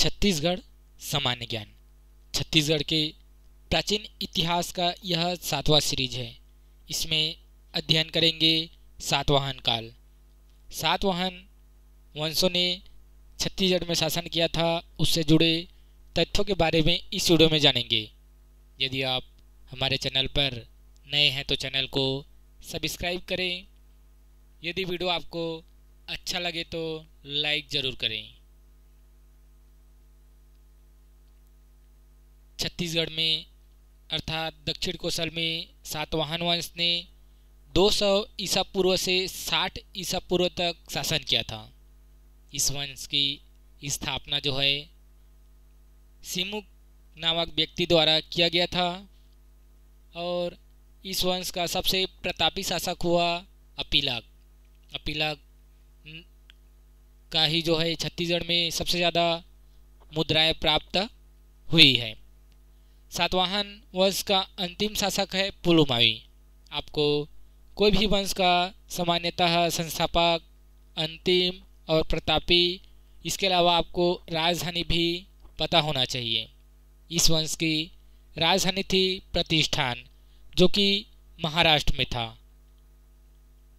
छत्तीसगढ़ सामान्य ज्ञान छत्तीसगढ़ के प्राचीन इतिहास का यह सातवां सीरीज है इसमें अध्ययन करेंगे सातवाहन काल सातवाहन वंशों ने छत्तीसगढ़ में शासन किया था उससे जुड़े तथ्यों के बारे में इस वीडियो में जानेंगे यदि आप हमारे चैनल पर नए हैं तो चैनल को सब्सक्राइब करें यदि वीडियो आपको अच्छा लगे तो लाइक ज़रूर करें छत्तीसगढ़ में अर्थात दक्षिण कोसल में सातवाहन वंश ने 200 सौ ईसा पूर्व से 60 ईसा पूर्व तक शासन किया था इस वंश की स्थापना जो है सिमुक नामक व्यक्ति द्वारा किया गया था और इस वंश का सबसे प्रतापी शासक हुआ अपिलाग अपीलाग का ही जो है छत्तीसगढ़ में सबसे ज़्यादा मुद्राएं प्राप्त हुई है सातवाहन वंश का अंतिम शासक है पुलुमावी आपको कोई भी वंश का सामान्यतः संस्थापक अंतिम और प्रतापी इसके अलावा आपको राजधानी भी पता होना चाहिए इस वंश की राजधानी थी प्रतिष्ठान जो कि महाराष्ट्र में था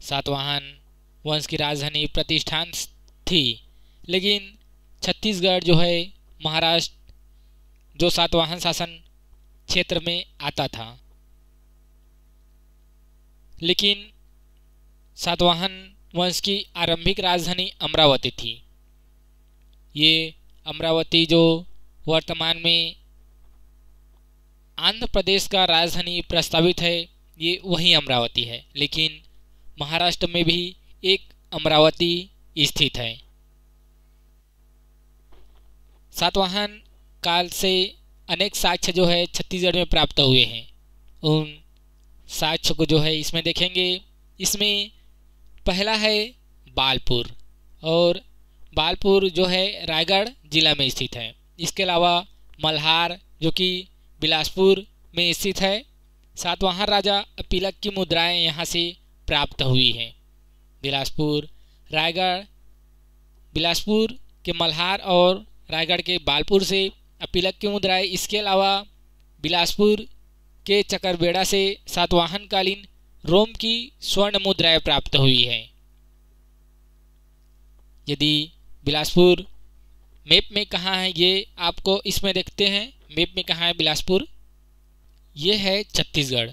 सातवाहन वंश की राजधानी प्रतिष्ठान थी लेकिन छत्तीसगढ़ जो है महाराष्ट्र जो सातवाहन शासन क्षेत्र में आता था लेकिन सातवाहन वंश की आरंभिक राजधानी अमरावती थी ये अमरावती जो वर्तमान में आंध्र प्रदेश का राजधानी प्रस्तावित है ये वही अमरावती है लेकिन महाराष्ट्र में भी एक अमरावती स्थित है सातवाहन काल से अनेक साक्ष्य जो है छत्तीसगढ़ में प्राप्त हुए हैं उन साक्ष्य को जो है इसमें देखेंगे इसमें पहला है बालपुर और बालपुर जो है रायगढ़ जिला में स्थित है इसके अलावा मल्हार जो कि बिलासपुर में स्थित है सातवाहन राजा अपीलक की मुद्राएं यहाँ से प्राप्त हुई हैं बिलासपुर रायगढ़ बिलासपुर के मल्हार और रायगढ़ के बालपुर से अपीलक की मुद्राएँ इसके अलावा बिलासपुर के चकरबेड़ा से सातवाहनकालीन रोम की स्वर्ण मुद्राएं प्राप्त हुई हैं यदि बिलासपुर मैप में कहाँ है ये आपको इसमें देखते हैं मैप में कहाँ है बिलासपुर ये है छत्तीसगढ़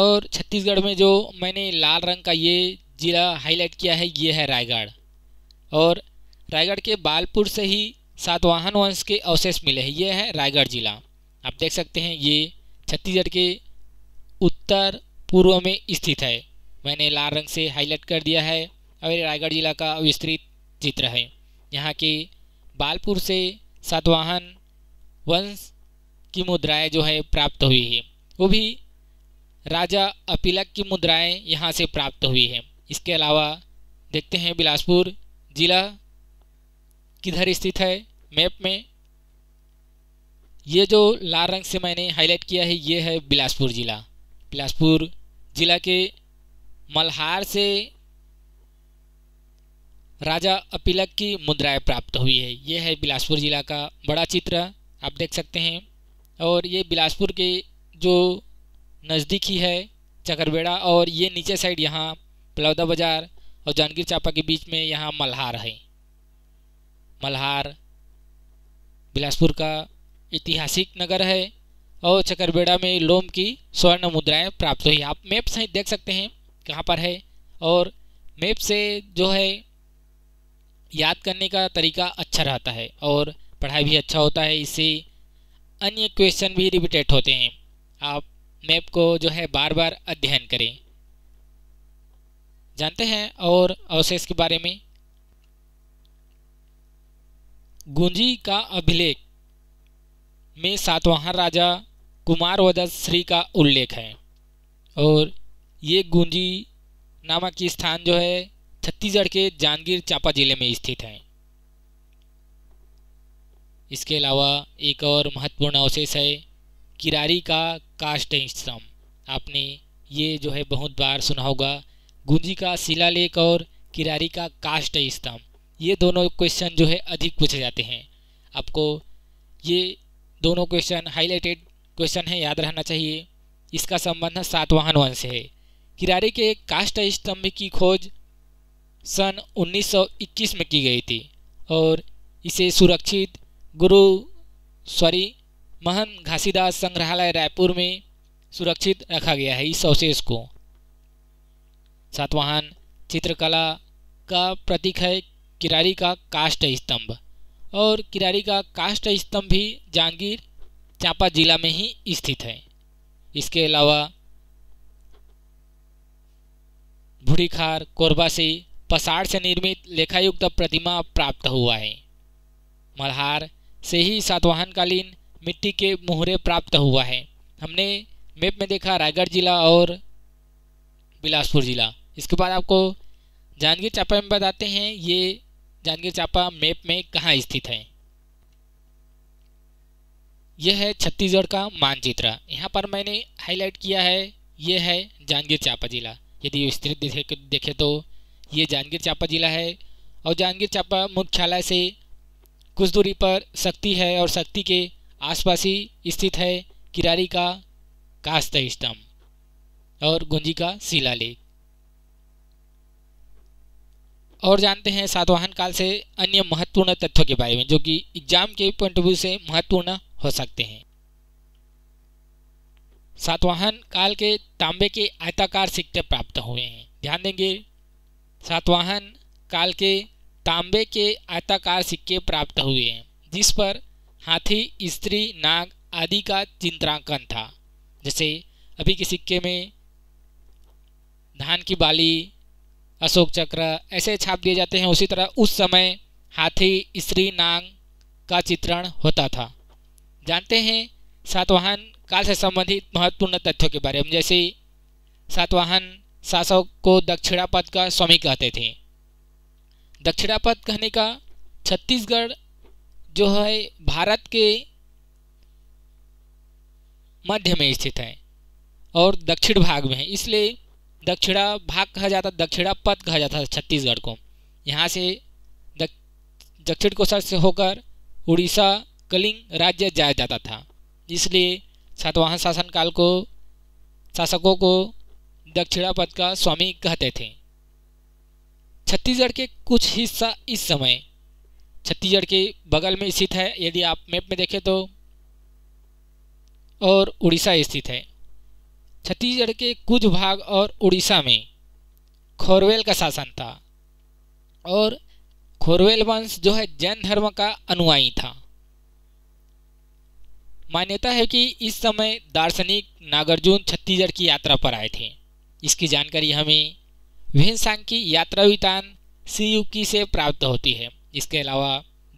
और छत्तीसगढ़ में जो मैंने लाल रंग का ये ज़िला हाईलाइट किया है ये है रायगढ़ और रायगढ़ के बालपुर से ही सातवाहन वंश के अवशेष मिले हैं ये है रायगढ़ जिला आप देख सकते हैं ये छत्तीसगढ़ के उत्तर पूर्व में स्थित है मैंने लाल रंग से हाईलाइट कर दिया है और ये रायगढ़ जिला का विस्तृत चित्र है यहाँ के बालपुर से सातवाहन वंश की मुद्राएं जो है प्राप्त हुई है वो भी राजा अपिलक की मुद्राएं यहाँ से प्राप्त हुई है इसके अलावा देखते हैं बिलासपुर जिला किधर स्थित है मैप में ये जो लाल रंग से मैंने हाईलाइट किया है ये है बिलासपुर ज़िला बिलासपुर ज़िला के मल्हार से राजा अपिलक की मुद्राएं प्राप्त हुई है ये है बिलासपुर ज़िला का बड़ा चित्र आप देख सकते हैं और ये बिलासपुर के जो नज़दीकी है चकरबेड़ा और ये नीचे साइड यहाँ पलौदा बाज़ार और जांजगीर चापा के बीच में यहाँ मल्हार है मल्हार बिलासपुर का ऐतिहासिक नगर है और चकरबेड़ा में लोम की स्वर्ण मुद्राएं प्राप्त हुई आप मैप से देख सकते हैं कहाँ पर है और मैप से जो है याद करने का तरीका अच्छा रहता है और पढ़ाई भी अच्छा होता है इससे अन्य क्वेश्चन भी रिपीटेड होते हैं आप मैप को जो है बार बार अध्ययन करें जानते हैं और अवशेष के बारे में गुंजी का अभिलेख में सातवाहन राजा कुमार वदत श्री का उल्लेख है और ये गुंजी नामक स्थान जो है छत्तीसगढ़ के जांजगीर चांपा जिले में स्थित है इसके अलावा एक और महत्वपूर्ण अवशेष है किरारी का काष्ट स्तंभ आपने ये जो है बहुत बार सुना होगा गुंजी का शिलालेख और किरारी का काष्ट स्तंभ ये दोनों क्वेश्चन जो है अधिक पूछे जाते हैं आपको ये दोनों क्वेश्चन हाईलाइटेड क्वेश्चन है याद रहना चाहिए इसका संबंध है सातवाहन वंश से है किरारे के काष्ट स्तंभ की खोज सन 1921 में की गई थी और इसे सुरक्षित गुरु सॉरी महन घासीदास संग्रहालय रायपुर में सुरक्षित रखा गया है इस अवशेष को सातवाहन चित्रकला का प्रतीक है किरारी का काष्ठ स्तंभ और किरारी का काष्ट स्तंभ भी जांगीर चांपा जिला में ही स्थित है इसके अलावा भूढ़ीखार कोरबा से पसाड़ से निर्मित लेखायुक्त प्रतिमा प्राप्त हुआ है मल्हार से ही सातवाहनकालीन मिट्टी के मुहरे प्राप्त हुआ है हमने मैप में देखा रायगढ़ जिला और बिलासपुर जिला इसके बाद आपको जांजगीर चांपा में बताते हैं ये जांजगीर चांपा मैप में कहाँ स्थित है यह है छत्तीसगढ़ का मानचित्र यहाँ पर मैंने हाईलाइट किया है यह है जांजगीर चांपा जिला यदि विस्तृत देखे देखे तो ये जांजगीर चांपा जिला है और जांजगीर चांपा मुख्यालय से कुछ दूरी पर शक्ति है और शक्ति के आसपास ही स्थित है किरारी का कास्त स्तंभ और गुंजी का शिला लेख और जानते हैं सातवाहन काल से अन्य महत्वपूर्ण तथ्यों के बारे में जो कि एग्जाम के पॉइंट ऑफ व्यू से महत्वपूर्ण हो सकते हैं सातवाहन काल के तांबे के आयताकार सिक्के प्राप्त हुए हैं ध्यान देंगे सातवाहन काल के तांबे के आयताकार सिक्के प्राप्त हुए हैं जिस पर हाथी स्त्री नाग आदि का चित्रांकन था जैसे अभी के सिक्के में धान की बाली अशोक चक्र ऐसे छाप दिए जाते हैं उसी तरह उस समय हाथी स्त्री नांग का चित्रण होता था जानते हैं सातवाहन काल से संबंधित महत्वपूर्ण तथ्यों के बारे में जैसे सातवाहन शासक को दक्षिणापद का स्वामी कहते थे दक्षिणापद कहने का छत्तीसगढ़ जो है भारत के मध्य में स्थित है और दक्षिण भाग में है इसलिए दक्षिणा भाग कहा जाता दक्षिणा पथ कहा जाता छत्तीसगढ़ को यहाँ से दक्षिण कोशल से होकर उड़ीसा कलिंग राज्य जाया जाता था इसलिए सातवाहन शासनकाल को शासकों को दक्षिणा पथ का स्वामी कहते थे छत्तीसगढ़ के कुछ हिस्सा इस समय छत्तीसगढ़ के बगल में स्थित है यदि आप मैप में देखें तो और उड़ीसा स्थित है छत्तीसगढ़ के कुछ भाग और उड़ीसा में खोरवेल का शासन था और खोरवेल वंश जो है जैन धर्म का अनुयायी था मान्यता है कि इस समय दार्शनिक नागार्जुन छत्तीसगढ़ की यात्रा पर आए थे इसकी जानकारी हमें विहिंसांग की यात्रावितान सीयूकी से प्राप्त होती है इसके अलावा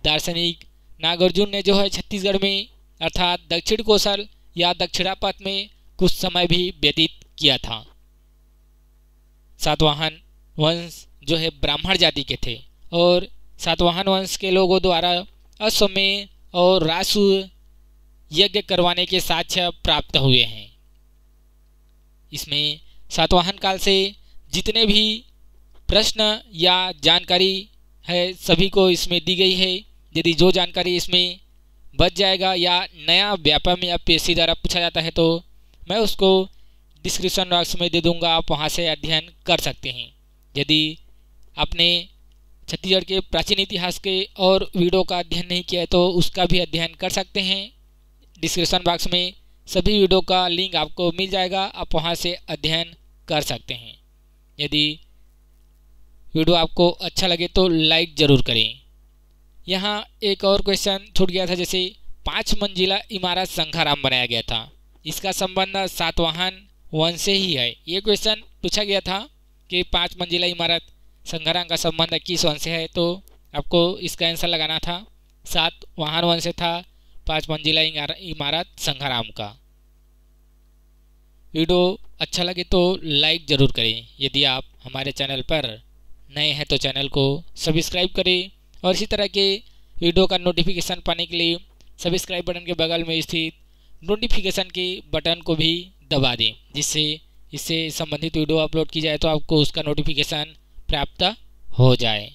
दार्शनिक नागार्जुन ने जो है छत्तीसगढ़ में अर्थात दक्षिण कौशल या दक्षिणापथ में कुछ समय भी व्यतीत किया था सातवाहन वंश जो है ब्राह्मण जाति के थे और सातवाहन वंश के लोगों द्वारा अश्वमेध और रासु यज्ञ करवाने के साक्ष्य प्राप्त हुए हैं इसमें सातवाहन काल से जितने भी प्रश्न या जानकारी है सभी को इसमें दी गई है यदि जो जानकारी इसमें बच जाएगा या नया व्यापार में या पेशी द्वारा पूछा जाता है तो मैं उसको डिस्क्रिप्शन बॉक्स में दे दूंगा आप वहाँ से अध्ययन कर सकते हैं यदि आपने छत्तीसगढ़ के प्राचीन इतिहास के और वीडियो का अध्ययन नहीं किया है तो उसका भी अध्ययन कर सकते हैं डिस्क्रिप्शन बॉक्स में सभी वीडियो का लिंक आपको मिल जाएगा आप वहाँ से अध्ययन कर सकते हैं यदि वीडियो आपको अच्छा लगे तो लाइक ज़रूर करें यहाँ एक और क्वेश्चन छूट गया था जैसे पाँच मंजिला इमारत संखाराम बनाया गया था इसका संबंध सातवाहन वन से ही है ये क्वेश्चन पूछा गया था कि पाँच मंजिला इमारत संघराम का संबंध किस वन से है तो आपको इसका आंसर लगाना था सात वाहन वन से था पाँच मंजिला इमारत संघराम का वीडियो अच्छा लगे तो लाइक ज़रूर करें यदि आप हमारे चैनल पर नए हैं तो चैनल को सब्सक्राइब करें और इसी तरह के वीडियो का नोटिफिकेशन पाने के लिए सब्सक्राइब बटन के बगल में स्थित नोटिफिकेशन के बटन को भी दबा दें जिससे इससे संबंधित वीडियो अपलोड की जाए तो आपको उसका नोटिफिकेशन प्राप्त हो जाए